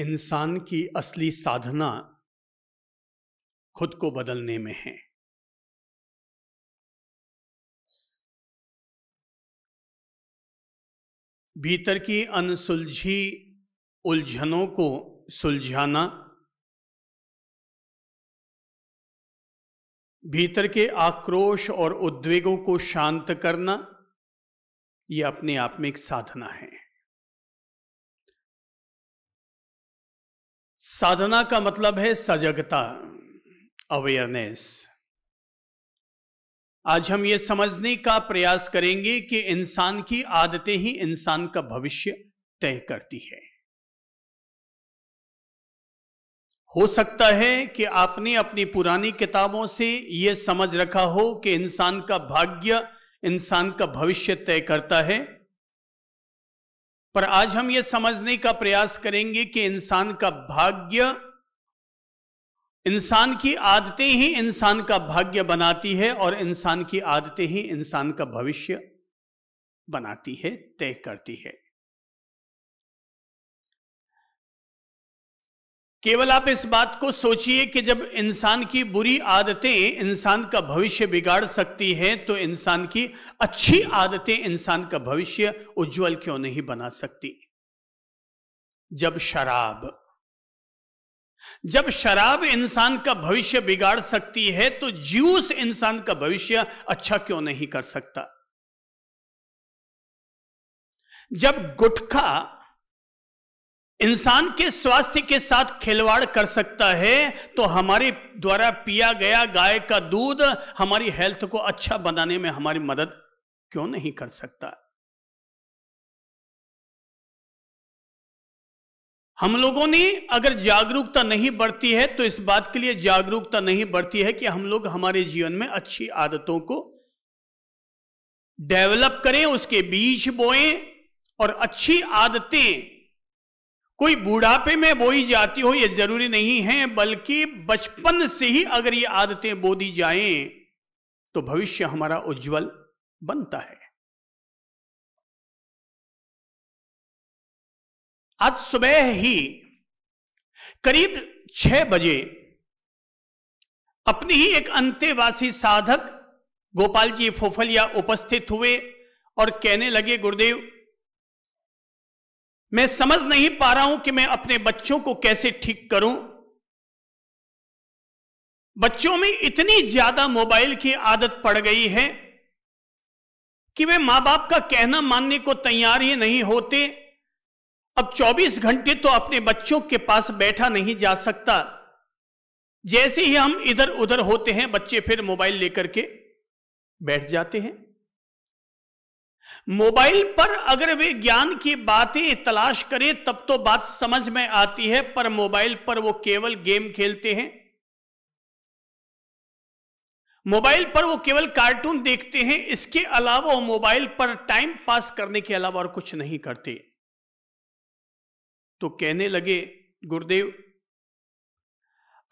इंसान की असली साधना खुद को बदलने में है भीतर की अनसुलझी उलझनों को सुलझाना भीतर के आक्रोश और उद्वेगों को शांत करना यह अपने आप में एक साधना है साधना का मतलब है सजगता अवेयरनेस आज हम ये समझने का प्रयास करेंगे कि इंसान की आदतें ही इंसान का भविष्य तय करती है हो सकता है कि आपने अपनी पुरानी किताबों से ये समझ रखा हो कि इंसान का भाग्य इंसान का भविष्य तय करता है पर आज हम ये समझने का प्रयास करेंगे कि इंसान का भाग्य इंसान की आदतें ही इंसान का भाग्य बनाती है और इंसान की आदतें ही इंसान का भविष्य बनाती है तय करती है केवल आप इस बात को सोचिए कि जब इंसान की बुरी आदतें इंसान का भविष्य बिगाड़ सकती हैं तो इंसान की अच्छी आदतें इंसान का भविष्य उज्जवल क्यों नहीं बना सकती जब शराब जब शराब इंसान का भविष्य बिगाड़ सकती है तो जूस इंसान का भविष्य अच्छा क्यों नहीं कर सकता जब गुटखा इंसान के स्वास्थ्य के साथ खिलवाड़ कर सकता है तो हमारे द्वारा पिया गया गाय का दूध हमारी हेल्थ को अच्छा बनाने में हमारी मदद क्यों नहीं कर सकता हम लोगों ने अगर जागरूकता नहीं बढ़ती है तो इस बात के लिए जागरूकता नहीं बढ़ती है कि हम लोग हमारे जीवन में अच्छी आदतों को डेवलप करें उसके बीज बोएं और अच्छी आदतें कोई बुढ़ापे में बोई जाती हो यह जरूरी नहीं है बल्कि बचपन से ही अगर ये आदतें बो दी जाएं तो भविष्य हमारा उज्जवल बनता है आज सुबह ही करीब छह बजे अपनी ही एक अंत्यवासी साधक गोपाल जी फोफलिया उपस्थित हुए और कहने लगे गुरुदेव मैं समझ नहीं पा रहा हूं कि मैं अपने बच्चों को कैसे ठीक करूं बच्चों में इतनी ज्यादा मोबाइल की आदत पड़ गई है कि वे मां बाप का कहना मानने को तैयार ही नहीं होते अब 24 घंटे तो अपने बच्चों के पास बैठा नहीं जा सकता जैसे ही हम इधर उधर होते हैं बच्चे फिर मोबाइल लेकर के बैठ जाते हैं मोबाइल पर अगर वे ज्ञान की बातें तलाश करें तब तो बात समझ में आती है पर मोबाइल पर वो केवल गेम खेलते हैं मोबाइल पर वो केवल कार्टून देखते हैं इसके अलावा वो मोबाइल पर टाइम पास करने के अलावा और कुछ नहीं करते तो कहने लगे गुरुदेव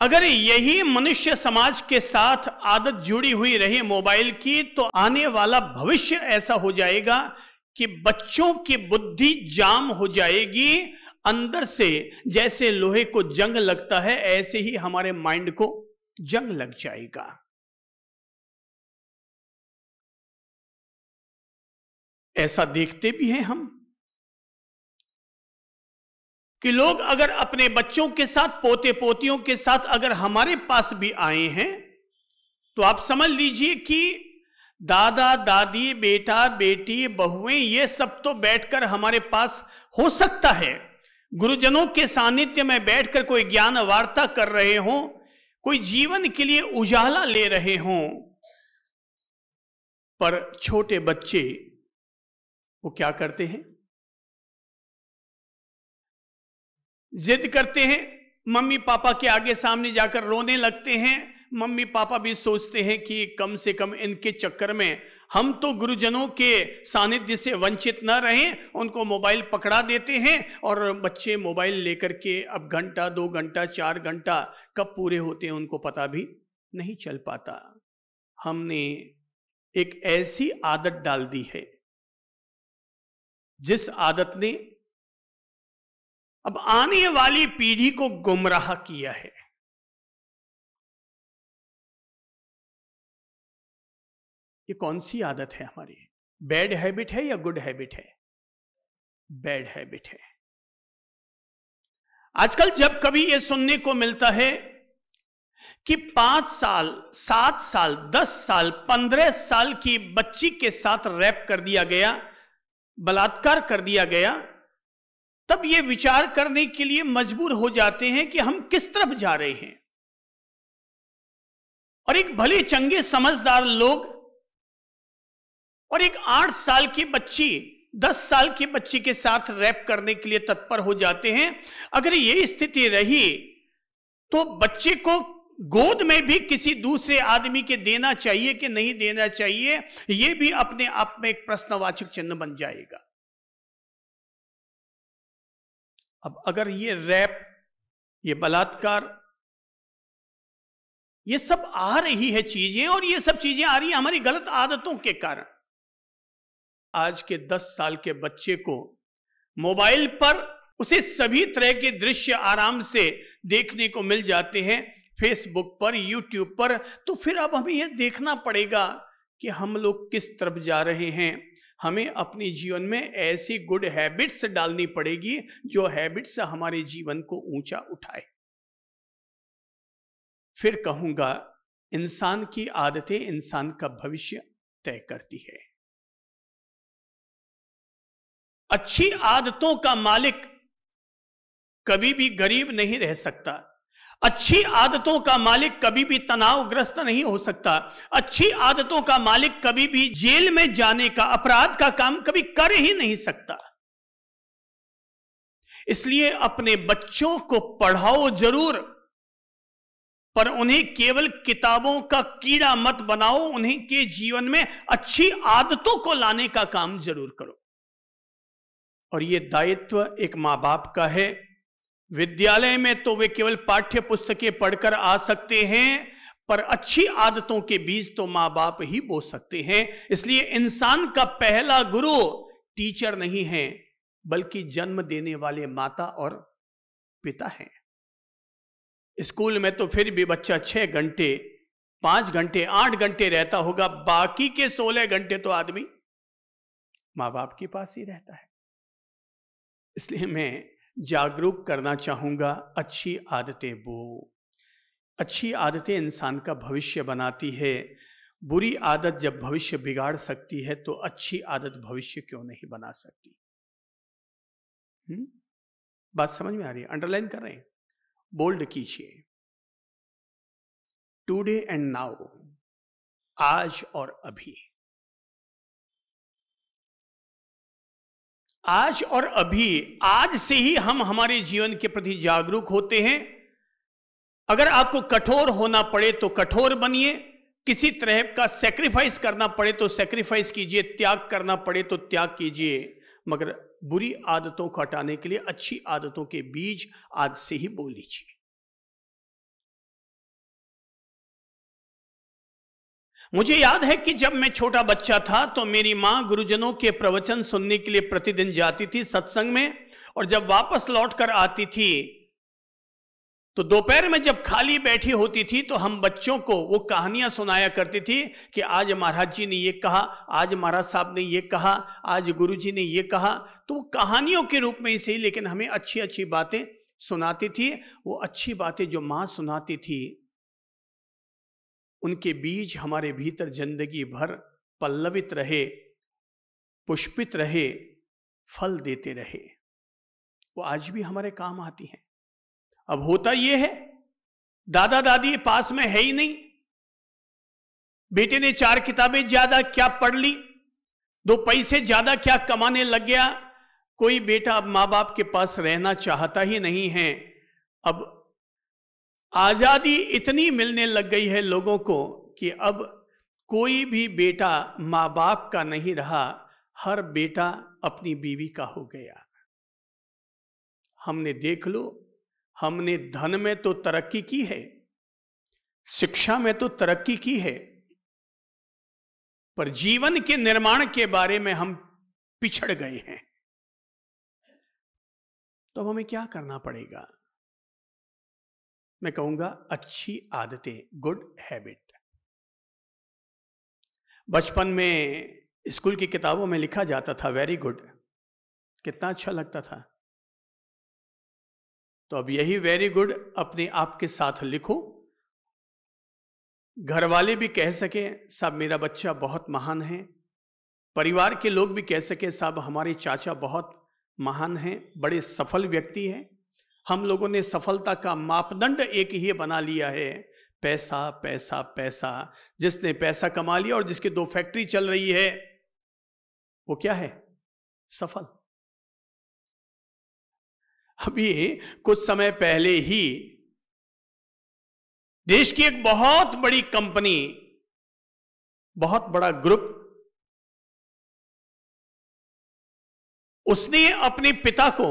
अगर यही मनुष्य समाज के साथ आदत जुड़ी हुई रही मोबाइल की तो आने वाला भविष्य ऐसा हो जाएगा कि बच्चों की बुद्धि जाम हो जाएगी अंदर से जैसे लोहे को जंग लगता है ऐसे ही हमारे माइंड को जंग लग जाएगा ऐसा देखते भी हैं हम कि लोग अगर अपने बच्चों के साथ पोते पोतियों के साथ अगर हमारे पास भी आए हैं तो आप समझ लीजिए कि दादा दादी बेटा बेटी बहुएं ये सब तो बैठकर हमारे पास हो सकता है गुरुजनों के सानिध्य में बैठकर कोई ज्ञान वार्ता कर रहे हो कोई जीवन के लिए उजाला ले रहे हो पर छोटे बच्चे वो क्या करते हैं जिद करते हैं मम्मी पापा के आगे सामने जाकर रोने लगते हैं मम्मी पापा भी सोचते हैं कि कम से कम इनके चक्कर में हम तो गुरुजनों के सानिध्य से वंचित न रहें उनको मोबाइल पकड़ा देते हैं और बच्चे मोबाइल लेकर के अब घंटा दो घंटा चार घंटा कब पूरे होते हैं उनको पता भी नहीं चल पाता हमने एक ऐसी आदत डाल दी है जिस आदत ने अब आने वाली पीढ़ी को गुमराह किया है ये कौन सी आदत है हमारी बैड हैबिट है या गुड हैबिट है बैड हैबिट है आजकल जब कभी यह सुनने को मिलता है कि पांच साल सात साल दस साल पंद्रह साल की बच्ची के साथ रैप कर दिया गया बलात्कार कर दिया गया तब ये विचार करने के लिए मजबूर हो जाते हैं कि हम किस तरफ जा रहे हैं और एक भले चंगे समझदार लोग और एक आठ साल की बच्ची दस साल की बच्ची के साथ रैप करने के लिए तत्पर हो जाते हैं अगर ये स्थिति रही तो बच्चे को गोद में भी किसी दूसरे आदमी के देना चाहिए कि नहीं देना चाहिए यह भी अपने आप में एक प्रश्नवाचक चिन्ह बन जाएगा अब अगर ये रैप ये बलात्कार ये सब आ रही है चीजें और ये सब चीजें आ रही है हमारी गलत आदतों के कारण आज के दस साल के बच्चे को मोबाइल पर उसे सभी तरह के दृश्य आराम से देखने को मिल जाते हैं फेसबुक पर यूट्यूब पर तो फिर अब हमें यह देखना पड़ेगा कि हम लोग किस तरफ जा रहे हैं हमें अपने जीवन में ऐसी गुड हैबिट्स डालनी पड़ेगी जो हैबिट्स हमारे जीवन को ऊंचा उठाए फिर कहूंगा इंसान की आदतें इंसान का भविष्य तय करती है अच्छी आदतों का मालिक कभी भी गरीब नहीं रह सकता अच्छी आदतों का मालिक कभी भी तनावग्रस्त नहीं हो सकता अच्छी आदतों का मालिक कभी भी जेल में जाने का अपराध का काम कभी कर ही नहीं सकता इसलिए अपने बच्चों को पढ़ाओ जरूर पर उन्हें केवल किताबों का कीड़ा मत बनाओ उन्हें के जीवन में अच्छी आदतों को लाने का काम जरूर करो और यह दायित्व एक मां बाप का है विद्यालय में तो वे केवल पाठ्य पुस्तकें पढ़कर आ सकते हैं पर अच्छी आदतों के बीज तो माँ बाप ही बो सकते हैं इसलिए इंसान का पहला गुरु टीचर नहीं है बल्कि जन्म देने वाले माता और पिता हैं स्कूल में तो फिर भी बच्चा छह घंटे पांच घंटे आठ घंटे रहता होगा बाकी के सोलह घंटे तो आदमी मां बाप के पास ही रहता है इसलिए मैं जागरूक करना चाहूँगा अच्छी आदतें बो अच्छी आदतें इंसान का भविष्य बनाती है बुरी आदत जब भविष्य बिगाड़ सकती है तो अच्छी आदत भविष्य क्यों नहीं बना सकती हुँ? बात समझ में आ रही है अंडरलाइन कर रहे हैं बोल्ड कीजिए टुडे एंड नाउ आज और अभी आज और अभी आज से ही हम हमारे जीवन के प्रति जागरूक होते हैं अगर आपको कठोर होना पड़े तो कठोर बनिए किसी तरह का सेक्रीफाइस करना पड़े तो सेक्रीफाइस कीजिए त्याग करना पड़े तो त्याग कीजिए मगर बुरी आदतों को हटाने के लिए अच्छी आदतों के बीज आज से ही बोल लीजिए मुझे याद है कि जब मैं छोटा बच्चा था तो मेरी माँ गुरुजनों के प्रवचन सुनने के लिए प्रतिदिन जाती थी सत्संग में और जब वापस लौट कर आती थी तो दोपहर में जब खाली बैठी होती थी तो हम बच्चों को वो कहानियां सुनाया करती थी कि आज महाराज जी ने ये कहा आज महाराज साहब ने ये कहा आज गुरु जी ने ये कहा तो वो कहानियों के रूप में ही सही लेकिन हमें अच्छी अच्छी बातें सुनाती थी वो अच्छी बातें जो माँ सुनाती थी उनके बीज हमारे भीतर जिंदगी भर पल्लवित रहे पुष्पित रहे फल देते रहे वो आज भी हमारे काम आती हैं अब होता यह है दादा दादी पास में है ही नहीं बेटे ने चार किताबें ज्यादा क्या पढ़ ली दो पैसे ज्यादा क्या कमाने लग गया कोई बेटा अब मां बाप के पास रहना चाहता ही नहीं है अब आज़ादी इतनी मिलने लग गई है लोगों को कि अब कोई भी बेटा माँ बाप का नहीं रहा हर बेटा अपनी बीवी का हो गया हमने देख लो हमने धन में तो तरक्की की है शिक्षा में तो तरक्की की है पर जीवन के निर्माण के बारे में हम पिछड़ गए हैं तो हमें क्या करना पड़ेगा मैं कहूंगा अच्छी आदतें गुड हैबिट बचपन में स्कूल की किताबों में लिखा जाता था वेरी गुड कितना अच्छा लगता था तो अब यही वेरी गुड अपने आप के साथ लिखो घर वाले भी कह सके साहब मेरा बच्चा बहुत महान है परिवार के लोग भी कह सके साहब हमारे चाचा बहुत महान हैं बड़े सफल व्यक्ति हैं हम लोगों ने सफलता का मापदंड एक ही बना लिया है पैसा पैसा पैसा जिसने पैसा कमा लिया और जिसकी दो फैक्ट्री चल रही है वो क्या है सफल अभी कुछ समय पहले ही देश की एक बहुत बड़ी कंपनी बहुत बड़ा ग्रुप उसने अपने पिता को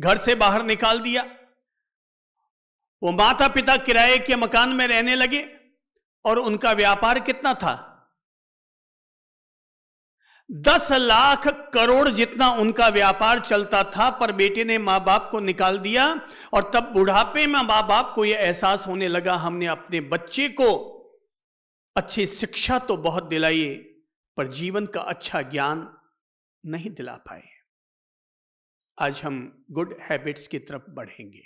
घर से बाहर निकाल दिया वो माता पिता किराए के मकान में रहने लगे और उनका व्यापार कितना था दस लाख करोड़ जितना उनका व्यापार चलता था पर बेटे ने मां बाप को निकाल दिया और तब बुढ़ापे में मां बाप को यह एहसास होने लगा हमने अपने बच्चे को अच्छी शिक्षा तो बहुत दिलाई पर जीवन का अच्छा ज्ञान नहीं दिला पाए आज हम गुड हैबिट्स की तरफ बढ़ेंगे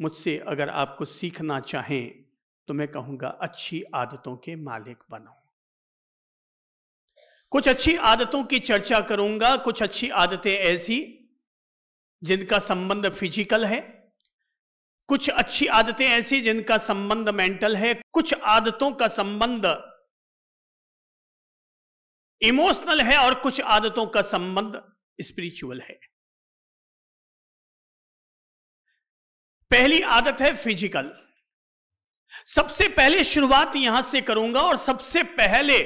मुझसे अगर आप कुछ सीखना चाहें तो मैं कहूंगा अच्छी आदतों के मालिक बनो कुछ अच्छी आदतों की चर्चा करूंगा कुछ अच्छी आदतें ऐसी जिनका संबंध फिजिकल है कुछ अच्छी आदतें ऐसी जिनका संबंध मेंटल है कुछ आदतों का संबंध इमोशनल है और कुछ आदतों का संबंध स्पिरिचुअल है पहली आदत है फिजिकल सबसे पहले शुरुआत यहां से करूंगा और सबसे पहले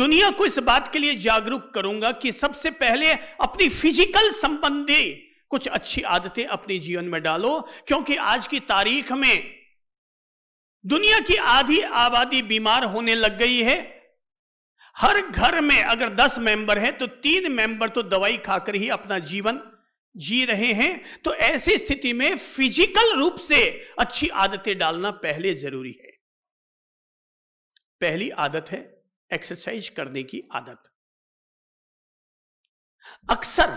दुनिया को इस बात के लिए जागरूक करूंगा कि सबसे पहले अपनी फिजिकल संबंधी कुछ अच्छी आदतें अपने जीवन में डालो क्योंकि आज की तारीख में दुनिया की आधी आबादी बीमार होने लग गई है हर घर में अगर दस मेंबर हैं तो तीन मेंबर तो दवाई खाकर ही अपना जीवन जी रहे हैं तो ऐसी स्थिति में फिजिकल रूप से अच्छी आदतें डालना पहले जरूरी है पहली आदत है एक्सरसाइज करने की आदत अक्सर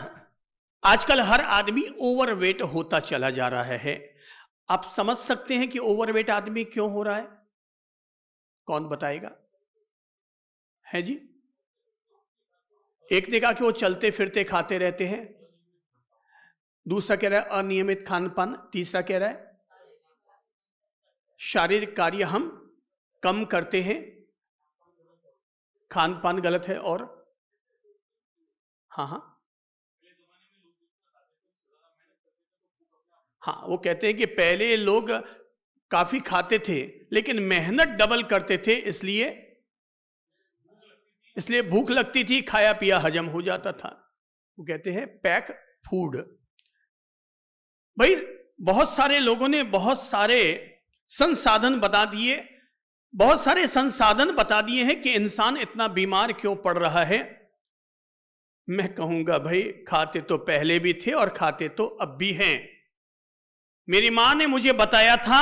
आजकल हर आदमी ओवरवेट होता चला जा रहा है आप समझ सकते हैं कि ओवरवेट आदमी क्यों हो रहा है कौन बताएगा है जी एक ने कहा कि वो चलते फिरते खाते रहते हैं दूसरा कह रहा है अनियमित खान पान तीसरा कह रहा है शारीरिक कार्य हम कम करते हैं खान पान गलत है और हाँ हाँ हाँ वो कहते हैं कि पहले लोग काफी खाते थे लेकिन मेहनत डबल करते थे इसलिए इसलिए भूख लगती थी खाया पिया हजम हो जाता था वो कहते हैं पैक फूड भाई बहुत सारे लोगों ने बहुत सारे संसाधन बता दिए बहुत सारे संसाधन बता दिए हैं कि इंसान इतना बीमार क्यों पड़ रहा है मैं कहूंगा भाई खाते तो पहले भी थे और खाते तो अब भी हैं मेरी मां ने मुझे बताया था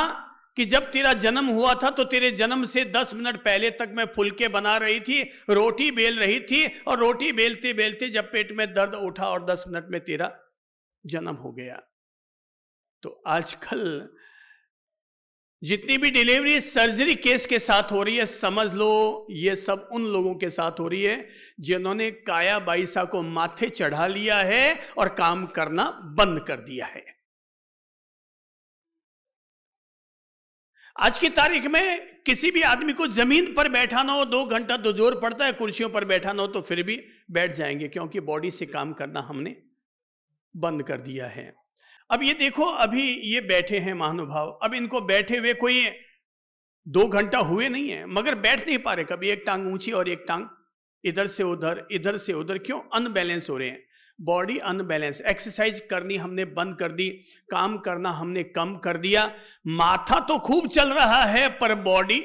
कि जब तेरा जन्म हुआ था तो तेरे जन्म से दस मिनट पहले तक मैं फुलके बना रही थी रोटी बेल रही थी और रोटी बेलते बेलते जब पेट में दर्द उठा और दस मिनट में तेरा जन्म हो गया तो आजकल जितनी भी डिलीवरी सर्जरी केस के साथ हो रही है समझ लो ये सब उन लोगों के साथ हो रही है जिन्होंने काया बाईसा को माथे चढ़ा लिया है और काम करना बंद कर दिया है आज की तारीख में किसी भी आदमी को जमीन पर बैठाना हो दो घंटा तो जोर पड़ता है कुर्सियों पर बैठाना हो तो फिर भी बैठ जाएंगे क्योंकि बॉडी से काम करना हमने बंद कर दिया है अब ये देखो अभी ये बैठे हैं महानुभाव अब इनको बैठे हुए कोई दो घंटा हुए नहीं है मगर बैठ नहीं पा रहे कभी एक टांग ऊंची और एक टांग इधर से उधर इधर से उधर क्यों अनबैलेंस हो रहे हैं बॉडी अनबैलेंस एक्सरसाइज करनी हमने बंद कर दी काम करना हमने कम कर दिया माथा तो खूब चल रहा है पर बॉडी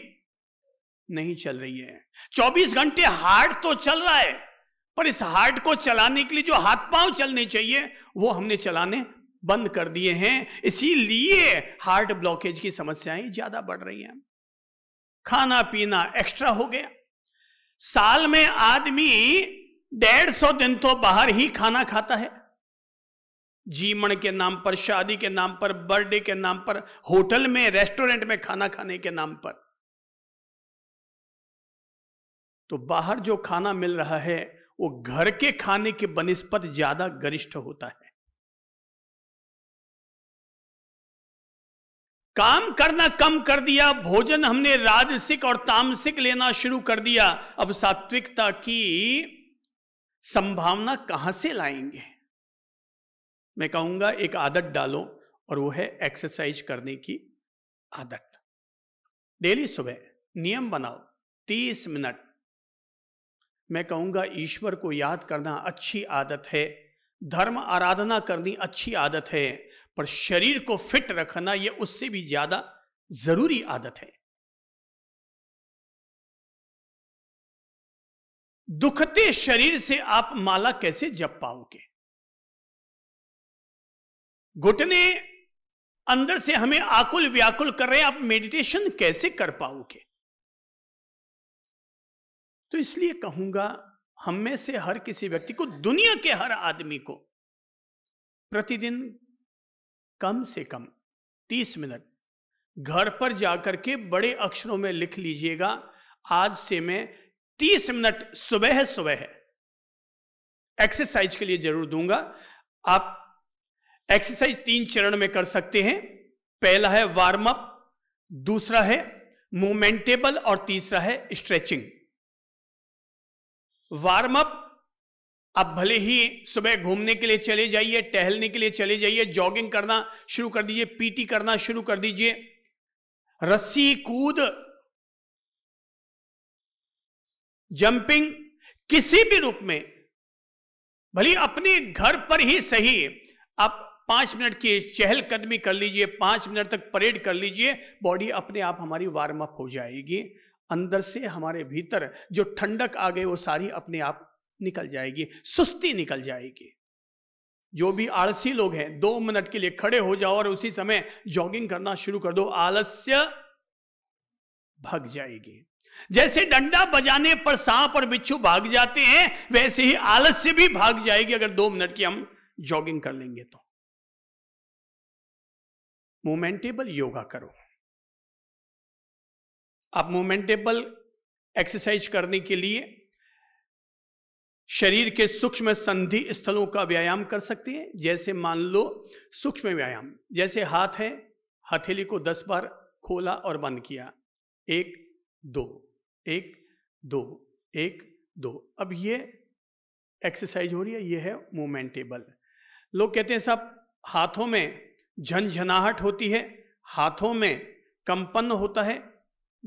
नहीं चल रही है 24 घंटे हार्ट तो चल रहा है पर इस हार्ट को चलाने के लिए जो हाथ पांव चलने चाहिए वो हमने चलाने बंद कर दिए हैं इसीलिए हार्ट ब्लॉकेज की समस्याएं ज्यादा बढ़ रही हैं खाना पीना एक्स्ट्रा हो गया साल में आदमी डेढ़ सौ दिन तो बाहर ही खाना खाता है जीवन के नाम पर शादी के नाम पर बर्थडे के नाम पर होटल में रेस्टोरेंट में खाना खाने के नाम पर तो बाहर जो खाना मिल रहा है वो घर के खाने के बनिस्पत ज्यादा गरिष्ठ होता है काम करना कम कर दिया भोजन हमने राजसिक और तामसिक लेना शुरू कर दिया अब सात्विकता की संभावना कहां से लाएंगे मैं कहूंगा एक आदत डालो और वो है एक्सरसाइज करने की आदत डेली सुबह नियम बनाओ तीस मिनट मैं कहूंगा ईश्वर को याद करना अच्छी आदत है धर्म आराधना करनी अच्छी आदत है पर शरीर को फिट रखना यह उससे भी ज्यादा जरूरी आदत है दुखते शरीर से आप माला कैसे जप पाओगे घुटने अंदर से हमें आकुल व्याकुल कर रहे हैं आप मेडिटेशन कैसे कर पाओगे तो इसलिए कहूंगा हम में से हर किसी व्यक्ति को दुनिया के हर आदमी को प्रतिदिन कम से कम तीस मिनट घर पर जाकर के बड़े अक्षरों में लिख लीजिएगा आज से मैं तीस मिनट सुबह सुबह एक्सरसाइज के लिए जरूर दूंगा आप एक्सरसाइज तीन चरण में कर सकते हैं पहला है वार्म अप दूसरा है मूवमेंटेबल और तीसरा है स्ट्रेचिंग वार्म अप आप भले ही सुबह घूमने के लिए चले जाइए टहलने के लिए चले जाइए जॉगिंग करना शुरू कर दीजिए पीटी करना शुरू कर दीजिए रस्सी कूद जंपिंग किसी भी रूप में भले अपने घर पर ही सही आप पांच मिनट की चहलकदमी कर लीजिए पांच मिनट तक परेड कर लीजिए बॉडी अपने आप हमारी वार्म अप हो जाएगी अंदर से हमारे भीतर जो ठंडक आ गई वो सारी अपने आप निकल जाएगी सुस्ती निकल जाएगी जो भी आलसी लोग हैं दो मिनट के लिए खड़े हो जाओ और उसी समय जॉगिंग करना शुरू कर दो आलस्य भग जाएगी जैसे डंडा बजाने पर सांप और बिच्छू भाग जाते हैं वैसे ही आलस से भी भाग जाएगी अगर दो मिनट की हम जॉगिंग कर लेंगे तो मोमेंटेबल योगा करो आप मोमेंटेबल एक्सरसाइज करने के लिए शरीर के सूक्ष्म संधि स्थलों का व्यायाम कर सकते हैं जैसे मान लो सूक्ष्म व्यायाम जैसे हाथ है हथेली को दस बार खोला और बंद किया एक दो एक दो एक दो अब ये एक्सरसाइज हो रही है ये है मोमेंटेबल लोग कहते हैं साहब हाथों में झनझनाहट होती है हाथों में कंपन होता है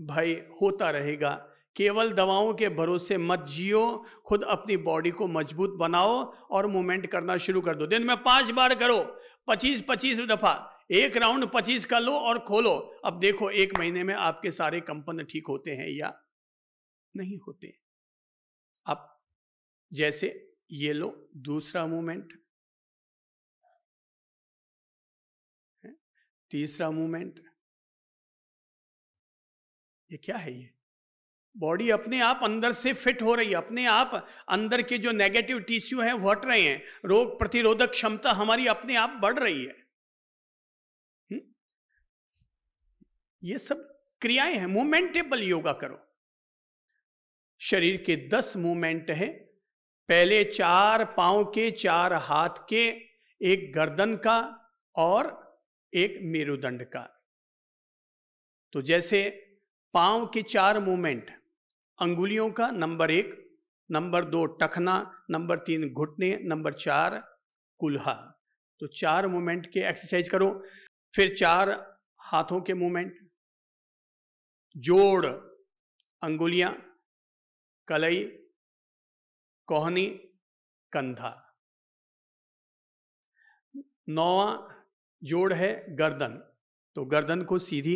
भाई होता रहेगा केवल दवाओं के भरोसे मत जियो खुद अपनी बॉडी को मजबूत बनाओ और मूवमेंट करना शुरू कर दो दिन में पांच बार करो पच्चीस पच्चीस दफा एक राउंड पच्चीस का लो और खोलो अब देखो एक महीने में आपके सारे कंपन ठीक होते हैं या नहीं होते अब जैसे ये लो दूसरा मूवमेंट तीसरा मूवमेंट ये क्या है ये बॉडी अपने आप अंदर से फिट हो रही है अपने आप अंदर के जो नेगेटिव टिश्यू हैं वो हट रहे हैं रोग प्रतिरोधक क्षमता हमारी अपने आप बढ़ रही है हुँ? ये सब क्रियाएं हैं मूवमेंटेबल योगा करो शरीर के दस मूवमेंट हैं पहले चार पाँव के चार हाथ के एक गर्दन का और एक मेरुदंड का तो जैसे पाँव के चार मूवमेंट अंगुलियों का नंबर एक नंबर दो टखना नंबर तीन घुटने नंबर चार कुल्हा तो चार मूवमेंट के एक्सरसाइज करो फिर चार हाथों के मूवमेंट जोड़ अंगुलियां कलई कोहनी कंधा नौवा जोड़ है गर्दन तो गर्दन को सीधी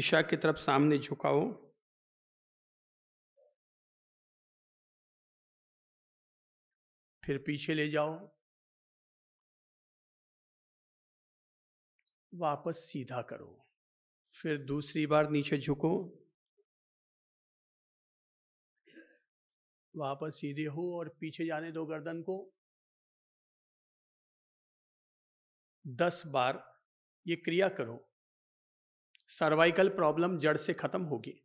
दिशा की तरफ सामने झुकाओ फिर पीछे ले जाओ वापस सीधा करो फिर दूसरी बार नीचे झुको वापस सीधे हो और पीछे जाने दो गर्दन को दस बार ये क्रिया करो सर्वाइकल प्रॉब्लम जड़ से खत्म होगी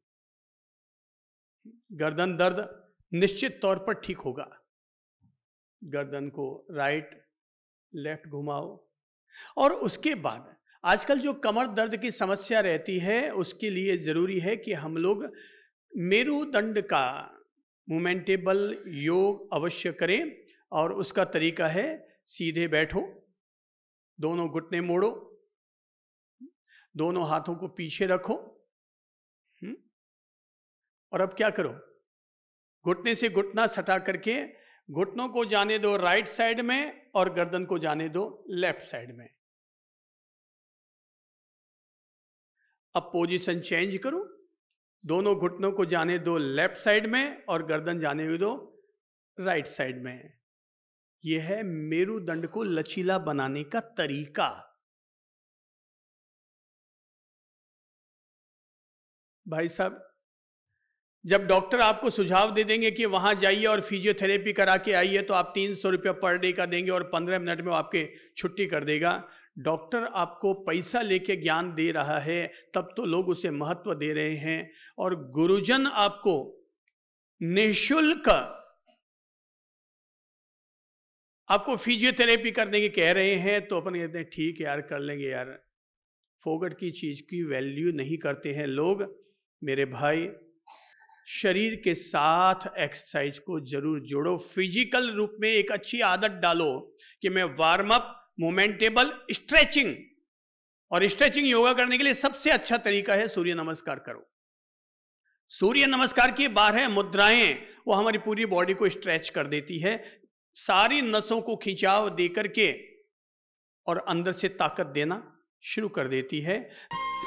गर्दन दर्द निश्चित तौर पर ठीक होगा गर्दन को राइट लेफ्ट घुमाओ और उसके बाद आजकल जो कमर दर्द की समस्या रहती है उसके लिए ज़रूरी है कि हम लोग मेरुदंड का मोमेंटेबल योग अवश्य करें और उसका तरीका है सीधे बैठो दोनों घुटने मोड़ो दोनों हाथों को पीछे रखो हम्म, और अब क्या करो घुटने से घुटना सटा करके घुटनों को जाने दो राइट साइड में और गर्दन को जाने दो लेफ्ट साइड में अब पोजीशन चेंज करो दोनों घुटनों को जाने दो लेफ्ट साइड में और गर्दन जाने हुए दो राइट साइड में यह है मेरुदंड को लचीला बनाने का तरीका भाई साहब जब डॉक्टर आपको सुझाव दे देंगे कि वहां जाइए और फिजियोथेरेपी करा के आइए तो आप तीन सौ रुपया पर डे का देंगे और पंद्रह मिनट में वो आपके छुट्टी कर देगा डॉक्टर आपको पैसा लेके ज्ञान दे रहा है तब तो लोग उसे महत्व दे रहे हैं और गुरुजन आपको निशुल्क आपको फिजियोथेरेपी करने की कह रहे हैं तो अपन कहते हैं ठीक यार कर लेंगे यार फोगट की चीज की वैल्यू नहीं करते हैं लोग मेरे भाई शरीर के साथ एक्सरसाइज को जरूर जोड़ो फिजिकल रूप में एक अच्छी आदत डालो कि मैं वार्म अप मोमेंटेबल स्ट्रेचिंग और स्ट्रेचिंग योगा करने के लिए सबसे अच्छा तरीका है सूर्य नमस्कार करो सूर्य नमस्कार की बारह मुद्राएं वो हमारी पूरी बॉडी को स्ट्रेच कर देती है सारी नसों को खिंचाव देकर के और अंदर से ताकत देना शुरू कर देती है